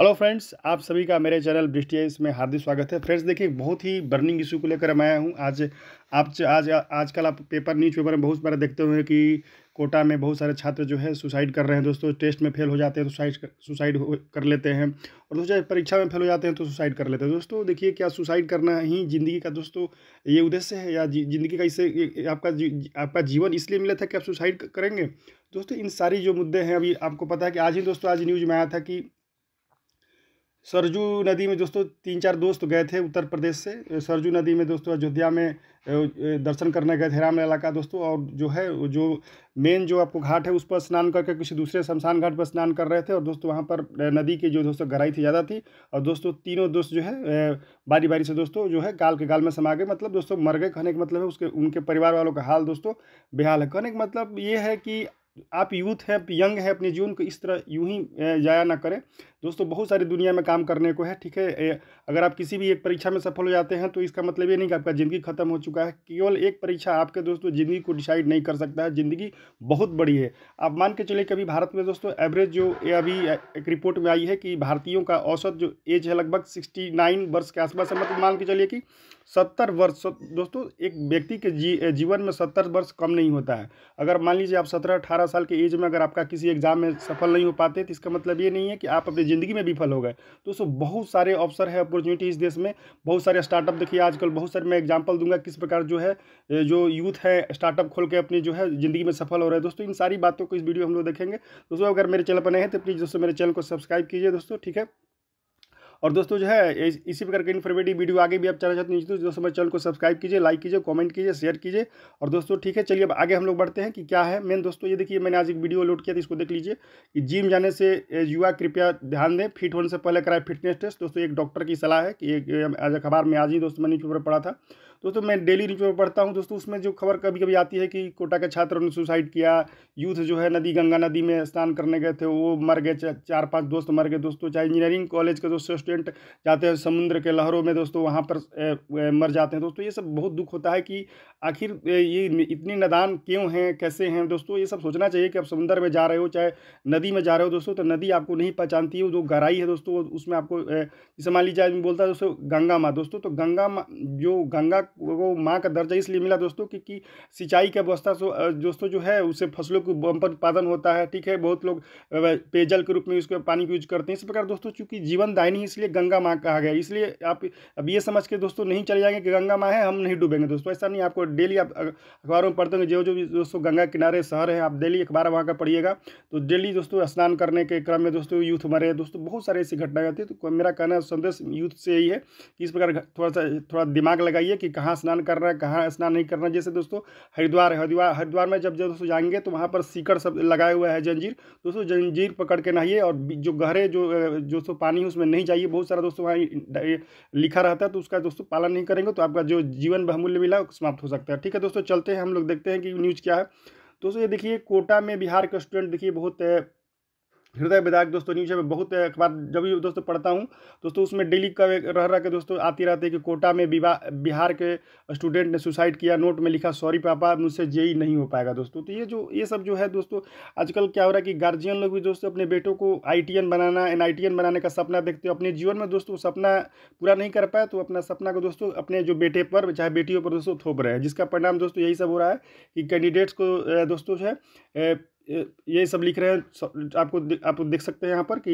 hello friends आप सभी का मेरे चैनल बृष्टि इसमें हार्दिक स्वागत है फ्रेंड्स देखिए बहुत ही बर्निंग इशू को लेकर मैं आया हूँ आज आप आज आजकल आप पेपर न्यूज़ पेपर में बहुत सारे देखते हुए कि कोटा में बहुत सारे छात्र जो है सुसाइड कर रहे हैं दोस्तों टेस्ट में फेल हो जाते हैं तो सुसाइड सुसाइड कर लेते हैं और दोस्तों परीक्षा में फेल हो जाते हैं तो सुसाइड कर लेते हैं दोस्तों देखिए क्या सुसाइड करना ही ज़िंदगी का दोस्तों ये उद्देश्य है या ज़िंदगी का इससे आपका आपका जीवन इसलिए मिला था कि आप सुसाइड करेंगे दोस्तों इन सारी जो मुद्दे हैं अभी आपको पता है कि आज ही दोस्तों आज न्यूज़ में आया था कि सरजू नदी में दोस्तों तीन चार दोस्त गए थे उत्तर प्रदेश से सरजू नदी में दोस्तों अयोध्या में दर्शन करने गए थे रामलीला का दोस्तों और जो है जो मेन जो आपको घाट है उस पर स्नान करके किसी दूसरे शमशान घाट पर स्नान कर रहे थे और दोस्तों वहाँ पर नदी की जो दोस्तों गहराई थी ज़्यादा थी और दोस्तों तीनों दोस्त जो है बारी बारी से दोस्तों जो है गाल के गाल में समा गए मतलब दोस्तों मर गए कहने का मतलब है उसके उनके परिवार वालों का हाल दोस्तों बेहाल है कहने का मतलब ये है कि आप यूथ हैं यंग हैं अपने जीवन को इस तरह यूं ही जाया ना करें दोस्तों बहुत सारी दुनिया में काम करने को है ठीक है अगर आप किसी भी एक परीक्षा में सफल हो जाते हैं तो इसका मतलब ये नहीं कि आपका ज़िंदगी खत्म हो चुका है केवल एक परीक्षा आपके दोस्तों ज़िंदगी को डिसाइड नहीं कर सकता है ज़िंदगी बहुत बड़ी है आप मान के चलिए कभी भारत में दोस्तों एवरेज जो अभी एक रिपोर्ट में आई है कि भारतीयों का औसत जो एज है लगभग सिक्सटी नाइन वर्ष के आसपास है मतलब मान के चलिए कि सत्तर वर्ष दोस्तों एक व्यक्ति के जी जीवन में सत्तर वर्ष कम नहीं होता है अगर मान लीजिए आप सत्रह अठारह साल के एज में अगर आपका किसी एग्ज़ाम में सफल नहीं हो पाते तो इसका मतलब ये नहीं है कि आप अपने ज़िंदगी में विफल हो गए दोस्तों बहुत सारे अवसर है अपॉर्चुनिटी इस देश में बहुत सारे स्टार्टअप देखिए आजकल बहुत सारे मैं एग्जाम्पल दूंगा किस प्रकार जो है जो यूथ है स्टार्टअप खोल के अपनी जो है ज़िंदगी में सफल हो रहे हैं दोस्तों इन सारी बातों को इस वीडियो हम लोग देखेंगे दोस्तों अगर मेरे चैनल पर नहीं है तो प्लीज़ दोस्तों मेरे चैनल को सब्सक्राइब कीजिए दोस्तों ठीक है और दोस्तों जो है इसी प्रकार के इन्फॉर्मेटिव वीडियो आगे भी आप चलना चाहते हैं तो दोस्तों हमारे चैनल को सब्सक्राइब कीजिए लाइक कीजिए कमेंट कीजिए शेयर कीजिए और दोस्तों ठीक है चलिए अब आगे हम लोग बढ़ते हैं कि क्या है मेन दोस्तों ये देखिए मैंने आज एक वीडियो लोड किया था इसको देख लीजिए कि जिम जाने से युवा कृपया ध्यान दें फिट होने से पहले कराए फिटनेस टेस्ट दोस्तों एक डॉक्टर की सलाह है कि आज अखबार में आज ही दोस्तों मैं न्यूज़ पढ़ा था दोस्तों तो मैं डेली पेपर पढ़ता हूँ दोस्तों उसमें जो खबर कभी कभी आती है कि कोटा के छात्रों ने सुसाइड किया यूथ जो है नदी गंगा नदी में स्नान करने गए थे वो मर गए चार पांच दोस्त मर गए दोस्तों चाहे इंजीनियरिंग कॉलेज के दोस्तों स्टूडेंट जाते हैं समुद्र के लहरों में दोस्तों वहाँ पर ए, ए, मर जाते हैं दोस्तों ये सब बहुत दुख होता है कि आखिर ये इतनी नदान क्यों हैं कैसे हैं दोस्तों ये सब सोचना चाहिए कि आप समुद्र में जा रहे हो चाहे नदी में जा रहे हो दोस्तों तो नदी आपको नहीं पहचानती है जो गहराई है दोस्तों उसमें आपको जैसे मान लीजिए आदमी बोलता है दोस्तों गंगा माँ दोस्तों तो गंगा माँ जो गंगा को माँ का दर्जा इसलिए मिला दोस्तों क्योंकि सिंचाई का व्यवस्था दोस्तों जो है उससे फसलों को बम्पर उत्पादन होता है ठीक है बहुत लोग पेयजल के रूप में उसके पानी यूज करते हैं इस प्रकार दोस्तों चूंकि जीवनदायनी इसलिए गंगा माँ कहा गया इसलिए आप अब ये समझ के दोस्तों नहीं चले जाएंगे कि गंगा माँ है हम नहीं डूबेंगे दोस्तों ऐसा नहीं आपको डेली आप अखबारों में पढ़ते जो जो जो दोस्तों गंगा किनारे शहर है आप डेली अखबार वहाँ का पढ़िएगा तो डेली दोस्तों स्नान करने के क्रम में दोस्तों यूथ हमारे दोस्तों बहुत सारे ऐसी घटनाएं होती है तो मेरा कहना संदेश यूथ से यही है कि इस प्रकार थोड़ा सा थोड़ा दिमाग लगाइए कि कहाँ स्नान करना है कहाँ स्नान नहीं करना जैसे दोस्तों हरिद्वार है हरिद्वार हरिद्वार में जब दोस्तों जाएंगे तो वहाँ पर सीकर सब लगाए हुआ है जंजीर दोस्तों जंजीर पकड़ के नहाइए और जो गहरे जो दोस्तों पानी है उसमें नहीं जाइए बहुत सारा दोस्तों वहाँ लिखा रहता है तो उसका दोस्तों पालन नहीं करेंगे तो आपका जो जीवन बहुमूल्य मिला समाप्त हो सकता है ठीक है दोस्तों चलते हैं हम लोग देखते हैं कि न्यूज़ क्या है दोस्तों ये देखिए कोटा में बिहार का स्टूडेंट देखिए बहुत हृदय विधायक दोस्तों न्यूज़ में बहुत अखबार जब भी दोस्तों पढ़ता हूँ दोस्तों उसमें डेली का रह रह के दोस्तों आती रहती है कि कोटा में बिहार के स्टूडेंट ने सुसाइड किया नोट में लिखा सॉरी पापा मुझसे ही नहीं हो पाएगा दोस्तों तो ये जो ये सब जो है दोस्तों आजकल क्या हो रहा है कि गार्जियन लोग भी दोस्तों अपने बेटों को आई बनाना एन आई बनाने का सपना देखते हो अपने जीवन में दोस्तों सपना पूरा नहीं कर पाए तो अपना सपना को दोस्तों अपने जो बेटे पर चाहे बेटियों पर दोस्तों थोप रहे हैं जिसका परिणाम दोस्तों यही सब हो रहा है कि कैंडिडेट्स को दोस्तों जो है ये सब लिख रहे हैं आपको आप देख सकते हैं यहाँ पर कि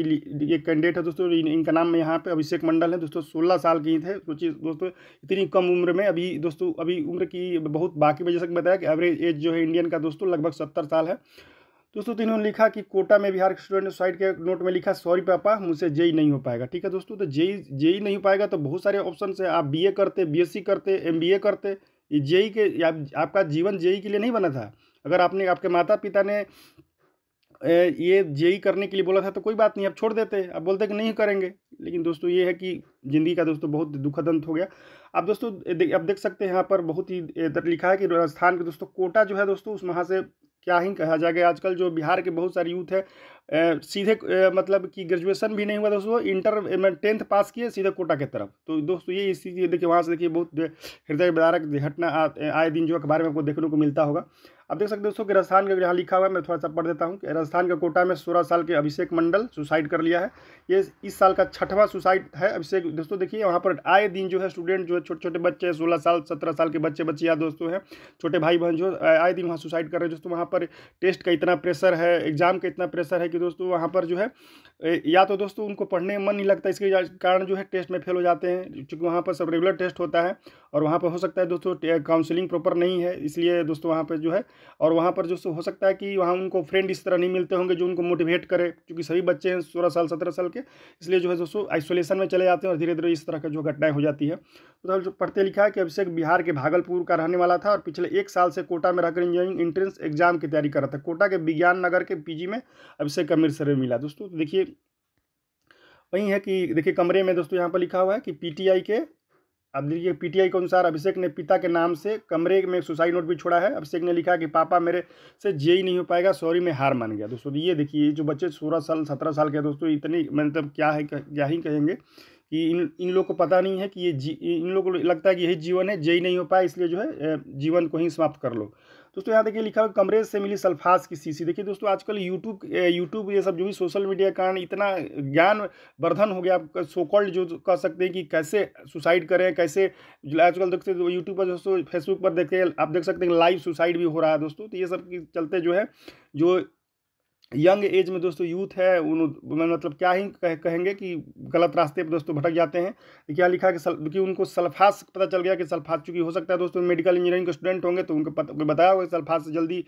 ये कैंडिडेट है दोस्तों इन, इनका नाम यहाँ पे अभिषेक मंडल है दोस्तों सोलह साल की थे सोचिए दोस्तों इतनी कम उम्र में अभी दोस्तों अभी उम्र की बहुत बाकी में जैसे कि बताया कि एवरेज एज जो है इंडियन का दोस्तों लगभग सत्तर साल है दोस्तों तो इन्होंने लिखा कि कोटा में बिहार स्टूडेंट साइड के नोट में लिखा सॉरी पापा मुझसे जेई नहीं हो पाएगा ठीक है दोस्तों तो जेई जेई नहीं हो पाएगा तो बहुत सारे ऑप्शन है आप बी करते बी करते एम करते जेई के आप, आपका जीवन जेई के लिए नहीं बना था अगर आपने आपके माता पिता ने ये जेई करने के लिए बोला था तो कोई बात नहीं आप छोड़ देते आप बोलते कि नहीं करेंगे लेकिन दोस्तों ये है कि ज़िंदगी का दोस्तों बहुत दुखद अंत हो गया आप दोस्तों आप देख सकते हैं यहाँ पर बहुत ही लिखा है कि राजस्थान के दोस्तों कोटा जो है दोस्तों उस वहाँ से क्या ही कहा जाएगा आजकल जो बिहार के बहुत सारे यूथ है सीधे मतलब कि ग्रेजुएशन भी नहीं हुआ दोस्तों इंटर में टेंथ पास किए सीधे कोटा के तरफ तो दोस्तों ये इसी देखिए वहाँ से देखिए बहुत हृदय बदारक घटना आए दिन जो अखबार में आपको देखने को मिलता होगा अब देख सकते हैं दोस्तों कि राजस्थान का यहाँ लिखा हुआ है मैं थोड़ा सा पढ़ देता हूँ कि राजस्थान का कोटा में सोलह साल के अभिषेक मंडल सुसाइड कर लिया है ये इस साल का छठवां सुसाइड है अभिषेक दोस्तों देखिए वहाँ पर आए दिन जो है स्टूडेंट जो है छोटे छोटे बच्चे सोलह साल सत्रह साल के बच्चे बच्चे या दोस्तों हैं छोटे भाई बहन जो आए दिन वहाँ सुसाइड कर रहे हैं दोस्तों वहाँ पर टेस्ट का इतना प्रेशर है एग्जाम का इतना प्रेशर है कि दोस्तों वहाँ पर जो है या तो दोस्तों उनको पढ़ने में मन नहीं लगता इसके कारण जो है टेस्ट में फेल हो जाते हैं चूँकि वहाँ पर सब रेगुलर टेस्ट होता है और वहाँ पर हो सकता है दोस्तों काउंसलिंग प्रॉपर नहीं है इसलिए दोस्तों वहाँ पर जो है और वहाँ पर दोस्तों हो सकता है कि वहाँ उनको फ्रेंड इस तरह नहीं मिलते होंगे जो उनको मोटिवेट करे क्योंकि सभी बच्चे हैं सोलह साल सत्रह साल के इसलिए जो है दोस्तों आइसोलेशन में चले जाते हैं और धीरे धीरे इस तरह का जो घटनाएँ हो जाती है तो जो पढ़ते लिखा है कि अभिषेक बिहार के भागलपुर का रहने वाला था और पिछले एक साल से कोटा में रहकर इंजीनियरिंग एंट्रेंस एग्जाम की तैयारी कर रहा था कोटा के विज्ञान नगर के पीजी में अभिषेक का मृत सर्वे मिला दोस्तों देखिए वही है कि देखिए कमरे में दोस्तों यहाँ पर लिखा हुआ है कि पीटीआई के अब देखिए पीटीआई के अनुसार अभिषेक ने पिता के नाम से कमरे में एक सुसाइड नोट भी छोड़ा है अभिषेक ने लिखा कि पापा मेरे से जे ही नहीं हो पाएगा सॉरी मैं हार मान गया दोस्तों ये देखिए जो बच्चे सोलह साल सत्रह साल के दोस्तों इतनी मतलब क्या है क्या ही कहेंगे कि इन इन लोग को पता नहीं है कि ये जी इन लोग को लगता है कि यही जीवन है जय ही नहीं हो पाया इसलिए जो है जीवन को ही समाप्त कर लो दोस्तों यहाँ देखिए लिखा हुआ कमरे से मिली सल्फास की शीशी देखिए दोस्तों आजकल यूट्यूब यूट्यूब ये सब जो भी सोशल मीडिया के कारण इतना ज्ञान वर्धन हो गया आप सोकॉल्ड जो कह सकते हैं कि कैसे सुसाइड करें कैसे आजकल देखते हैं यूट्यूब पर दोस्तों फेसबुक पर देखते आप देख सकते हैं लाइव सुसाइड भी हो रहा है दोस्तों तो ये सब के चलते जो है जो यंग एज में दोस्तों यूथ है उन मतलब क्या ही कह, कहेंगे कि गलत रास्ते पर दोस्तों भटक जाते हैं क्या लिखा कि, सल, कि उनको सल्फास पता चल गया कि सल्फास चूँकि हो सकता है दोस्तों मेडिकल इंजीनियरिंग के स्टूडेंट होंगे तो उनको पता बताया होगा सल्फास से जल्दी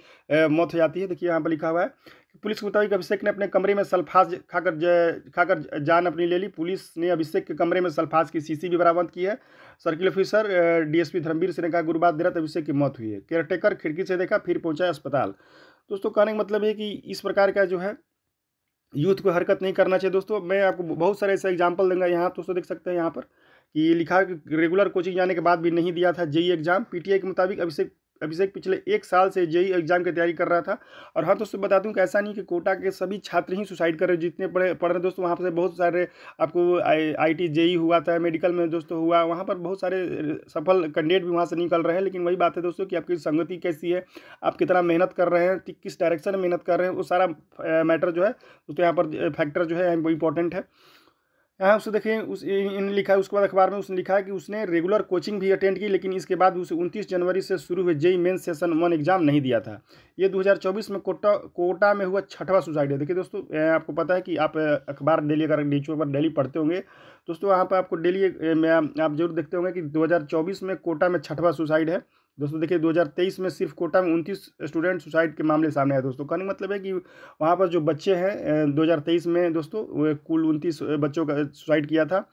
मौत हो जाती है देखिए यहाँ पर लिखा हुआ है पुलिस के मुताबिक अभिषेक ने अपने कमरे में सल्फास खाकर खाकर जान अपनी ले ली पुलिस ने अभिषेक के कमरे में सल्फास की सी भी बरामद की है circle officer D S Dharmveer Singh ने कहा गुरुवार देर रात अभिषेक की मौत हुई है केयरटेकर खिड़की से देखा फिर पहुँचा अस्पताल दोस्तों कहने का मतलब है कि इस प्रकार का जो है यूथ को हरकत नहीं करना चाहिए दोस्तों मैं आपको बहुत सारे ऐसे एग्जाम्पल दूंगा यहाँ दोस्तों देख सकते हैं यहाँ पर कि लिखा रेगुलर कोचिंग जाने के बाद भी नहीं दिया था जेई एग्जाम पीटीआई के मुताबिक अभी से अभिषेक पिछले एक साल से जेई एग्जाम की तैयारी कर रहा था और हाँ दोस्तों बता दूं कि ऐसा नहीं कि कोटा के सभी छात्र ही सुसाइड कर रहे जितने पढ़े पढ़ रहे दोस्तों वहाँ पर बहुत सारे आपको आई टी जेई हुआ था मेडिकल में दोस्तों हुआ वहाँ पर बहुत सारे सफल कैंडिडेट भी वहाँ से निकल रहे हैं लेकिन वही बात है दोस्तों कि आपकी संगति कैसी है आप कितना मेहनत कर रहे हैं किस डायरेक्शन में मेहनत कर रहे हैं वो सारा मैटर जो है तो यहाँ पर फैक्टर जो है इंपॉर्टेंट है यहाँ उसे देखिए उस इन लिखा है उसके बाद अखबार में उसने लिखा है कि उसने रेगुलर कोचिंग भी अटेंड की लेकिन इसके बाद उसे उनतीस जनवरी से शुरू हुए JEE main session one exam नहीं दिया था ये 2024 में कोटा कोटा में हुआ छठवा सुसाइड है देखिए दोस्तों आपको पता है कि आप अखबार डेली अगर डी पर डेली पढ़ते होंगे दोस्तों वहाँ पर आपको डेली आप जरूर देखते होंगे कि दो में कोटा में छठवा सुसाइड है दोस्तों देखिए 2023 में सिर्फ कोटा में उनतीस स्टूडेंट सुसाइड के मामले सामने आए दोस्तों कहने मतलब है कि वहाँ पर जो बच्चे हैं 2023 में दोस्तों कुल उनतीस बच्चों का सुसाइड किया था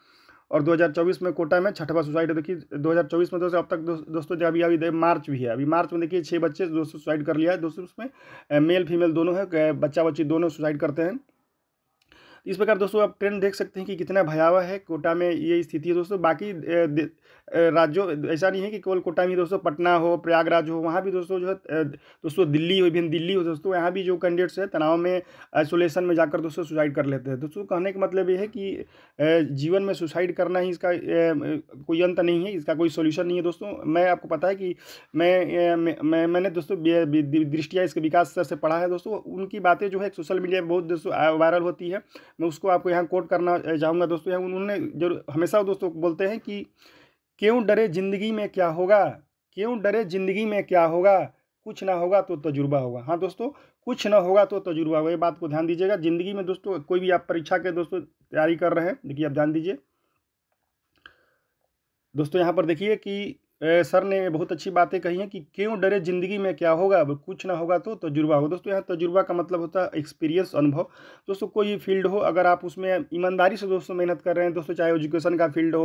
और 2024 में कोटा में छठवा सुसाइड देखिए 2024 में दोस्तों अब तक दो, दोस्तों जो अभी अभी मार्च भी है अभी मार्च में देखिए छः बच्चे दोस्तों सुसाइड कर लिया है दोस्तों उसमें मेल फीमेल दोनों है बच्चा बच्ची दोनों सुसाइड करते हैं इस प्रकार दोस्तों आप ट्रेंड देख सकते हैं कि कितना भयावह है कोटा में ये स्थिति है दोस्तों बाकी राज्यों ऐसा नहीं है कि केवल कोटा में दोस्तों पटना हो प्रयागराज हो वहाँ भी दोस्तों जो है दोस्तों दिल्ली हो भी दिल्ली हो दोस्तों यहाँ भी जो कैंडिडेट्स है तनाव में आइसोलेशन में जाकर दोस्तों सुसाइड कर लेते हैं दोस्तों कहने का मतलब ये है कि जीवन में सुसाइड करना ही इसका कोई अंत नहीं है इसका कोई सोल्यूशन नहीं है दोस्तों मैं आपको पता है कि मैं मैं मैंने दोस्तों दृष्टिया इसके विकास स्तर से पढ़ा है दोस्तों उनकी बातें जो है सोशल मीडिया में बहुत दोस्तों वायरल होती है मैं उसको आपको यहाँ कोट करना चाहूँगा दोस्तों यहाँ उन्होंने जो हमेशा दोस्तों बोलते हैं कि क्यों डरे ज़िंदगी में क्या होगा क्यों डरे ज़िंदगी में क्या होगा कुछ ना होगा तो तजुर्बा होगा हाँ दोस्तों कुछ ना होगा तो तजुर्बा होगा ये बात को ध्यान दीजिएगा ज़िंदगी में दोस्तों कोई भी आप परीक्षा के दोस्तों तैयारी कर रहे हैं देखिए आप ध्यान दीजिए दोस्तों यहाँ पर देखिए कि ए, सर ने बहुत अच्छी बातें कही हैं कि क्यों डरे ज़िंदगी में क्या होगा अब कुछ ना होगा तो तजुर्बा होगा दोस्तों यहाँ तजुर्बा का मतलब होता है एक्सपीरियंस अनुभव दोस्तों कोई फील्ड हो अगर आप उसमें ईमानदारी से दोस्तों मेहनत कर रहे हैं दोस्तों चाहे एजुकेशन का फील्ड हो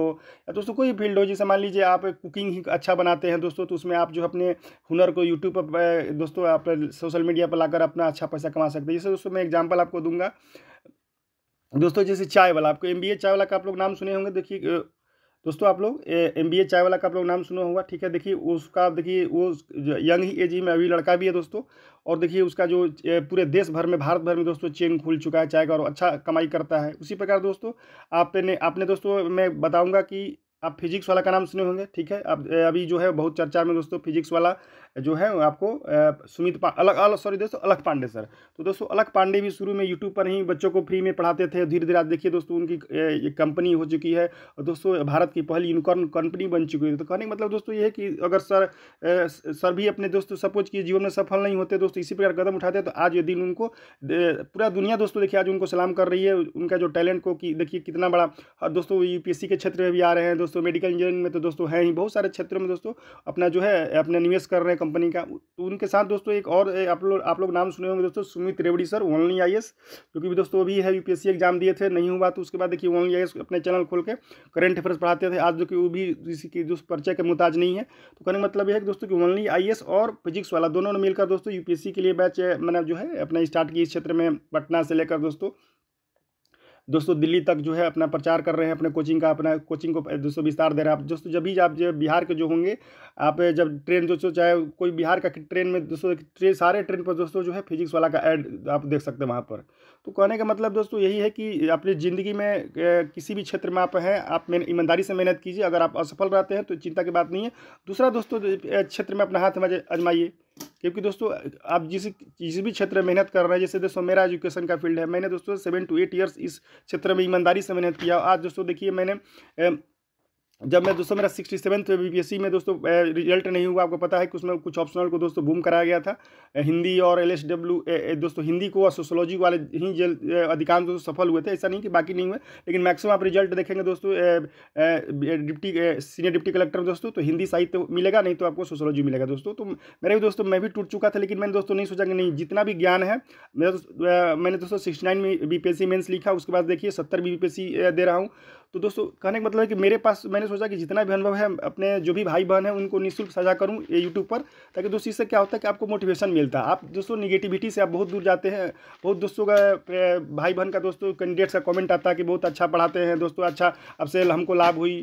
या दोस्तों कोई फील्ड हो जैसे मान लीजिए आप कुकिंग ही अच्छा बनाते हैं दोस्तों तो उसमें आप जो अपने हुनर को यूट्यूब पर दोस्तों आप सोशल मीडिया पर लाकर अपना अच्छा पैसा कमा सकते हैं जैसे दोस्तों मैं एग्जाम्पल आपको दूंगा दोस्तों जैसे चाय वाला आपको एम बी ए चाय वाला का आप लोग नाम सुने होंगे देखिए दोस्तों आप लोग एम बी ए चाय वाला का आप लोग नाम सुना होगा ठीक है देखिए उसका देखिए वो यंग ही एज में अभी लड़का भी है दोस्तों और देखिए उसका जो पूरे देश भर में भारत भर में दोस्तों चेन खुल चुका है चाय का और अच्छा कमाई करता है उसी प्रकार दोस्तों आपने आपने दोस्तों मैं बताऊँगा कि आप फिजिक्स वाला का नाम सुने होंगे ठीक है अब अभी जो है बहुत चर्चा में दोस्तों फिजिक्स वाला जो है आपको सुमित पा अलग अलग सॉरी दोस्तों अलग पांडे सर तो दोस्तों अलग पांडे भी शुरू में यूट्यूब पर ही बच्चों को फ्री में पढ़ाते थे धीरे धीरे आज देखिए दोस्तों उनकी कंपनी हो चुकी है और दोस्तों भारत की पहली यूनिकॉर्न कंपनी बन चुकी है तो कहने का मतलब दोस्तों ये है कि अगर सर सर भी अपने दोस्तों सपोज कि जीवन में सफल नहीं होते दोस्तों इसी प्रकार कदम उठाते तो आज ये दिन उनको पूरा दुनिया दोस्तों देखिए आज उनको सलाम कर रही है उनका जो टैलेंट को कि देखिए कितना बड़ा और दोस्तों यू के क्षेत्र में भी आ रहे हैं दोस्तों मेडिकल इंजीनियरिंग में तो दोस्तों हैं ही बहुत सारे क्षेत्रों में दोस्तों अपना जो है अपना निवेश कर रहे हैं कंपनी का तो उनके साथ दोस्तों एक और आप लोग आप लोग नाम सुने होंगे दोस्तों सुमित रेवड़ी सर ओनली आई जो कि दोस्तों अभी है यूपीएससी एग्जाम दिए थे नहीं हुआ तो उसके बाद देखिए ओनली आई अपने चैनल खोल के करंट अफेयर्स पढ़ाते थे आज जो कि वो भी इसी की जो पर्चे के मुताज नहीं है तो कहने का मतलब यह है कि दोस्तों की ओनली आई और फिजिक्स वाला दोनों ने मिलकर दोस्तों यूपीएससी के लिए बैच मैंने जो है अपना स्टार्ट की इस क्षेत्र में पटना से लेकर दोस्तों दोस्तों दिल्ली तक जो है अपना प्रचार कर रहे हैं अपने कोचिंग का अपना कोचिंग को दोस्तों विस्तार दे रहे हैं आप दोस्तों जब भी आप जो बिहार के जो होंगे आप जब ट्रेन दोस्तों चाहे कोई बिहार का ट्रेन में दोस्तों ट्रेन सारे ट्रेन पर दोस्तों जो है फिजिक्स वाला का एड आप देख सकते हैं वहाँ पर तो कहने का मतलब दोस्तों यही है कि अपनी ज़िंदगी में किसी भी क्षेत्र में आप हैं आप ईमानदारी से मेहनत कीजिए अगर आप असफल रहते हैं तो चिंता की बात नहीं है दूसरा दोस्तों क्षेत्र में अपना हाथ अजमाइए क्योंकि दोस्तों आप जिस जिस भी क्षेत्र में मेहनत कर रहे हैं जैसे दोस्तों मेरा एजुकेशन का फील्ड है मैंने दोस्तों सेवन टू एट ईयर्स इस क्षेत्र में ईमानदारी से मेहनत किया आज दोस्तों देखिए मैंने जब मैं दोस्तों मेरा सिक्सटी सेवन्थ बी में दोस्तों रिजल्ट नहीं हुआ आपको पता है कि उसमें कुछ ऑप्शनल को दोस्तों बूम कराया गया था हिंदी और एल दोस्तों हिंदी को और सोशोलॉजी वाले ही जल अधिकांश दोस्तों सफल हुए थे ऐसा नहीं कि बाकी नहीं हुए लेकिन मैक्सिमम आप रिजल्ट देखेंगे दोस्तों डिप्टी सीनियर डिप्टी कलेक्टर दोस्तों तो हिंदी साहित्य मिलेगा नहीं तो आपको सोशोलॉजी मिलेगा दोस्तों तो मेरे भी दोस्तों मैं भी टूट चुका था लेकिन मैंने दोस्तों नहीं सोचा कि नहीं जितना भी ज्ञान है मेरा मैंने दोस्तों सिक्सटी नाइन में बी पी मेन्स लिखा उसके बाद देखिए सत्तर बी e, दे रहा हूँ तो दोस्तों कहने का मतलब है कि मेरे पास मैंने सोचा कि जितना भी अनुभव है अपने जो भी भाई बहन है उनको निःशुल्क साझा करूँ ये यूट्यूब पर ताकि दोस्तों इससे क्या होता है कि आपको मोटिवेशन मिलता है आप दोस्तों निगेटिविटी से आप बहुत दूर जाते हैं बहुत दोस्तों का भाई बहन का दोस्तों कैंडिडेट्स का कॉमेंट आता है कि बहुत अच्छा पढ़ाते हैं दोस्तों अच्छा आपसे हमको लाभ हुई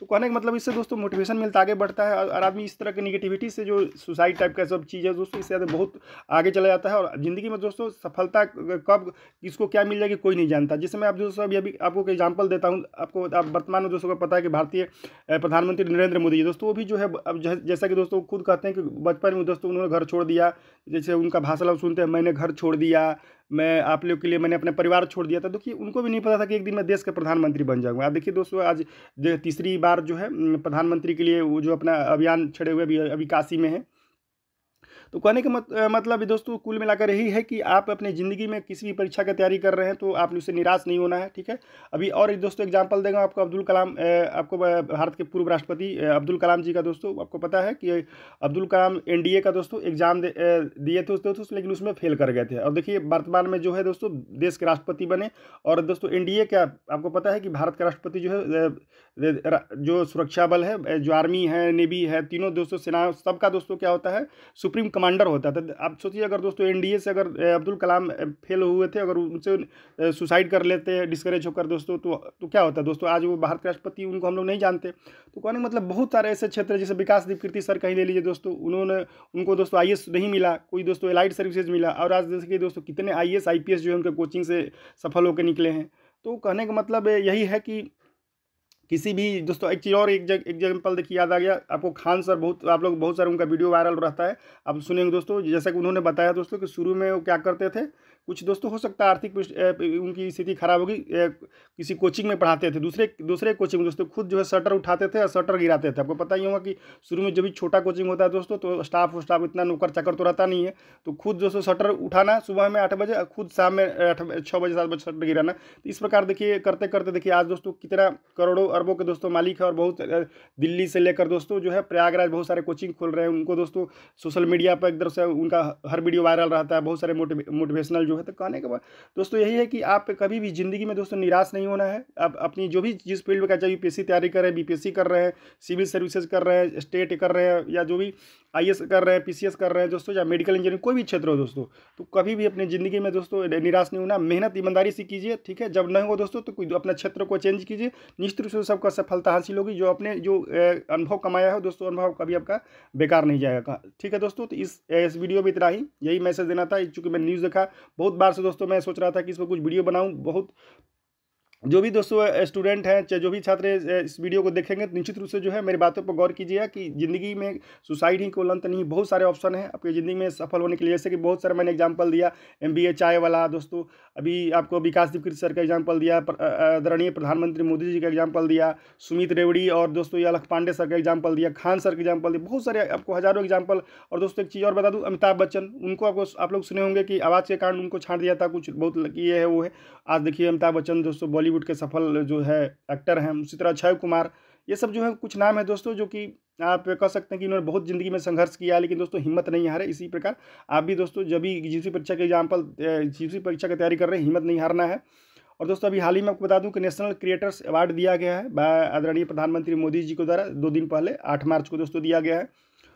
तो कहने का मतलब इससे दोस्तों मोटिवेशन मिलता आगे बढ़ता है और आदमी इस तरह की निगेटिविटी से जो सुसाइड टाइप का सब चीज़ है दोस्तों इससे बहुत आगे चला जाता है और ज़िंदगी में दोस्तों सफलता कब किसको क्या मिल जाएगी कोई नहीं जानता जिससे मैं आप दोस्तों अभी अभी आपको एक एग्जाम्पल देता हूँ आपको आप वर्तमान में दोस्तों को पता है कि भारतीय प्रधानमंत्री नरेंद्र मोदी दोस्तों वो भी जो है अब जैसा कि दोस्तों खुद कहते हैं कि बचपन में दोस्तों उन्होंने घर छोड़ दिया जैसे उनका भाषण हम सुनते हैं मैंने घर छोड़ दिया मैं आप लोग के लिए मैंने अपना परिवार छोड़ दिया था देखिए उनको भी नहीं पता था कि एक दिन मैं देश का प्रधानमंत्री बन जाऊँगा आप देखिए दोस्तों आज तीसरी बार जो है प्रधानमंत्री के लिए वो जो अपना अभियान छड़े हुए अभी अभी काशी में है तो कहने का मत, मतलब दोस्तों कुल मिलाकर यही है कि आप अपनी ज़िंदगी में किसी भी परीक्षा की तैयारी कर रहे हैं तो आपने उसे निराश नहीं होना है ठीक है अभी और एक दोस्तों एग्जाम्पल देगा आपको अब्दुल कलाम आपको भारत के पूर्व राष्ट्रपति अब्दुल कलाम जी का दोस्तों आपको पता है कि अब्दुल कलाम एन का दोस्तों एग्जाम दिए थे दोस्तों लेकिन उसमें फेल कर गए थे और देखिए वर्तमान में जो है दोस्तों देश के राष्ट्रपति बने और दोस्तों एन का आपको पता है कि भारत का राष्ट्रपति जो है जो सुरक्षा बल है जो आर्मी है नेवी है तीनों दोस्तों सेना सबका दोस्तों क्या होता है सुप्रीम कमांडर होता था आप सोचिए अगर दोस्तों एनडीए से अगर अब्दुल कलाम फेल हुए थे अगर उनसे सुसाइड कर लेते डिस्करेज होकर दोस्तों तो तो क्या होता दोस्तों आज वो भारत के राष्ट्रपति उनको हम लोग नहीं जानते तो कहने मतलब बहुत सारे ऐसे क्षेत्र जैसे विकासदीप कीर्ति सर कहीं ले लीजिए दोस्तों उन्होंने उनको दोस्तों आई नहीं मिला कोई दोस्तों एलाइट सर्विसेज मिला और आज जैसे कि दोस्तों कितने आई एस जो है उनके कोचिंग से सफल होकर निकले हैं तो कहने का मतलब यही है कि किसी भी दोस्तों एक चीज़ और एक जग एग्जाम्पल देखिए याद आ गया आपको खान सर बहुत आप लोग बहुत सारे उनका वीडियो वायरल रहता है आप सुनेंगे दोस्तों जैसा कि उन्होंने बताया दोस्तों कि शुरू में वो क्या करते थे कुछ दोस्तों तो हो सकता है आर्थिक उनकी स्थिति खराब होगी किसी कोचिंग में पढ़ाते थे दूसरे दूसरे कोचिंग में दोस्तों खुद जो है शटर उठाते थे और शटर गिराते थे आपको पता ही होगा कि शुरू में जब भी छोटा कोचिंग होता है दोस्तों तो स्टाफ स्टाफ इतना नौकर चाकर तो रहता नहीं है तो खुद दोस्तों शटर उठाना सुबह में आठ बजे और खुद शाम में आठ छः बजे सात बजे शटर गिराना तो इस प्रकार देखिए करते करते देखिए आज दोस्तों कितना करोड़ों अरबों के दोस्तों मालिक है और बहुत दिल्ली से लेकर दोस्तों जो है प्रयागराज बहुत सारे कोचिंग खोल रहे हैं उनको दोस्तों सोशल मीडिया पर एक तरफ से उनका हर वीडियो वायरल रहता है बहुत सारे मोटिवेशनल जो है तो कहने के बाद दोस्तों यही है कि आप कभी भी ज़िंदगी में दोस्तों निराश नहीं होना है आप अपनी जो भी जिस फील्ड में चाहे यू पी तैयारी कर रहे हैं बी कर रहे हैं सिविल सर्विसेज कर रहे हैं स्टेट कर रहे हैं या जो भी आई कर रहे हैं पी कर रहे हैं दोस्तों या मेडिकल इंजीनियरिंग कोई भी क्षेत्र हो दोस्तों तो कभी भी अपनी ज़िंदगी में दोस्तों निराश नहीं होना मेहनत ईमानदारी से कीजिए ठीक है जब नहीं हो दोस्तों तो अपने क्षेत्र को चेंज कीजिए निश्चित रूप से सबका सफलता हासिल होगी जो अपने जो अनुभव कमाया हो दोस्तों अनुभव कभी आपका बेकार नहीं जाएगा ठीक है दोस्तों तो इस इस वीडियो में इतना ही यही मैसेज देना था चूँकि मैं न्यूज़ देखा बहुत बार से दोस्तों मैं सोच रहा था कि इस पर कुछ वीडियो बनाऊँ बहुत जो भी दोस्तों स्टूडेंट हैं चाहे जो भी छात्र इस वीडियो को देखेंगे तो निश्चित रूप से जो है मेरी बातों पर गौर कीजिएगा कि ज़िंदगी में सुसाइड ही को लंत नहीं बहुत सारे ऑप्शन हैं आपकी ज़िंदगी में सफल होने के लिए जैसे कि बहुत सारे मैंने एग्जाम्पल दिया एम बी चाय वाला दोस्तों अभी आपको विकास दीपकृत सर का एग्जाम्पल दिया आदरणीय प्रधानमंत्री मोदी जी का एग्जाम्पल दिया सुमित रेवड़ी और दोस्तों अलख पांडे सर का एग्जाम्पल दिया खान सर का एग्जाम्पल दिया बहुत सारे आपको हज़ारों एग्जाम्पल और दोस्तों एक चीज़ और बता दूँ अमिताभ बच्चन उनको आपको आप लोग सुने होंगे कि आवाज़ के कारण उनको छाट दिया था कुछ बहुत ये है वो है आज देखिए अमिताभ बच्चन दोस्तों बॉलीवुड बॉलीवुड के सफल जो है एक्टर हैं उसी तरह अक्षय कुमार ये सब जो है कुछ नाम है दोस्तों जो कि आप कह सकते हैं कि इन्होंने बहुत ज़िंदगी में संघर्ष किया लेकिन दोस्तों हिम्मत नहीं हारे इसी प्रकार आप भी दोस्तों जब भी जीसी परीक्षा के एग्जाम्पल जीसी परीक्षा की तैयारी कर रहे हैं हिम्मत नहीं हारना है और दोस्तों अभी हाल ही में आपको बता दूं कि नेशनल क्रिएटर्स अवार्ड दिया गया है आदरणीय प्रधानमंत्री मोदी जी को द्वारा दो दिन पहले आठ मार्च को दोस्तों दिया गया है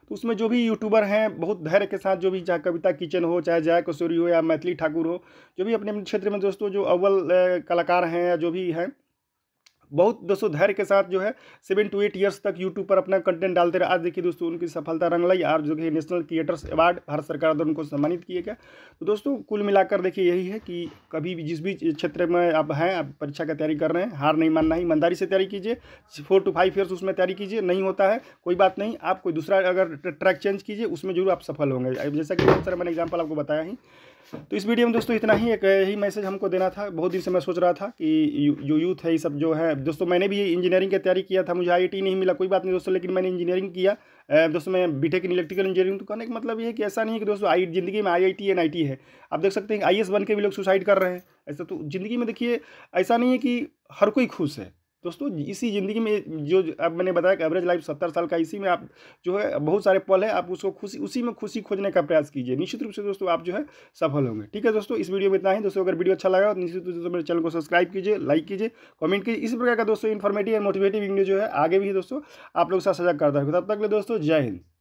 तो उसमें जो भी यूट्यूबर हैं बहुत धैर्य के साथ जो भी चाहे कविता किचन हो चाहे जया किशोरी हो या मैथिली ठाकुर हो जो भी अपने अपने क्षेत्र में दोस्तों जो अव्वल कलाकार हैं या जो भी हैं बहुत दोस्तों धैर्य के साथ जो है सेवन टू एट ईयर्स तक यूट्यूब पर अपना कंटेंट डालते रहे आज देखिए दोस्तों उनकी सफलता रंग लाई और जो कि नेशनल क्रिएटर्स अवार्ड भारत सरकार द्वारा उनको सम्मानित किया गया तो दोस्तों कुल मिलाकर देखिए यही है कि कभी भी जिस भी क्षेत्र में आप हैं आप परीक्षा का तैयारी कर रहे हैं हार नहीं मानना ही ईमानदारी से तैयारी कीजिए फोर टू फाइव ईयर्स उसमें तैयारी कीजिए नहीं होता है कोई बात नहीं आप कोई दूसरा अगर ट्रैक चेंज कीजिए उसमें जरूर आप सफल होंगे जैसा कि सर मैंने एग्जाम्पल आपको बताया ही तो इस वीडियो में दोस्तों इतना ही एक ही मैसेज हमको देना था बहुत दिन से मैं सोच रहा था कि यू, जो यूथ है ये सब जो है दोस्तों मैंने भी इंजीनियरिंग की तैयारी किया था मुझे आई नहीं मिला कोई बात नहीं दोस्तों लेकिन मैंने इंजीनियरिंग किया दोस्तों मैं बीटेक इन इलेक्ट्रिकल इंजीनियरिंग तो करने का मतलब ये है कि ऐसा नहीं है कि दोस्तों आई जिंदगी में आई आई टी आई टी है आप देख सकते हैं आई एस बन के भी लोग सुसाइड कर रहे हैं ऐसा तो जिंदगी में देखिए ऐसा नहीं है कि हर कोई खुश है दोस्तों इसी ज़िंदगी में जो अब मैंने बताया कि एवरेज लाइफ सत्तर साल का इसी में आप जो है बहुत सारे पल है आप उसको खुशी उसी में खुशी खोजने का प्रयास कीजिए निश्चित रूप से दोस्तों आप जो है सफल होंगे ठीक है दोस्तों इस वीडियो में इतना ही दोस्तों अगर वीडियो अच्छा लगा तो निश्चित रूप से मेरे चैनल को सब्सक्राइब कीजिए लाइक कीजिए कमेंट कीजिए इसी प्रकार का दोस्तों इन्फॉर्मेटिव एंड मोटिवेटिव वीडियो जो है आगे भी दोस्तों आप लोग साथ सजा करता है तब तक ले दोस्तों जय हिंद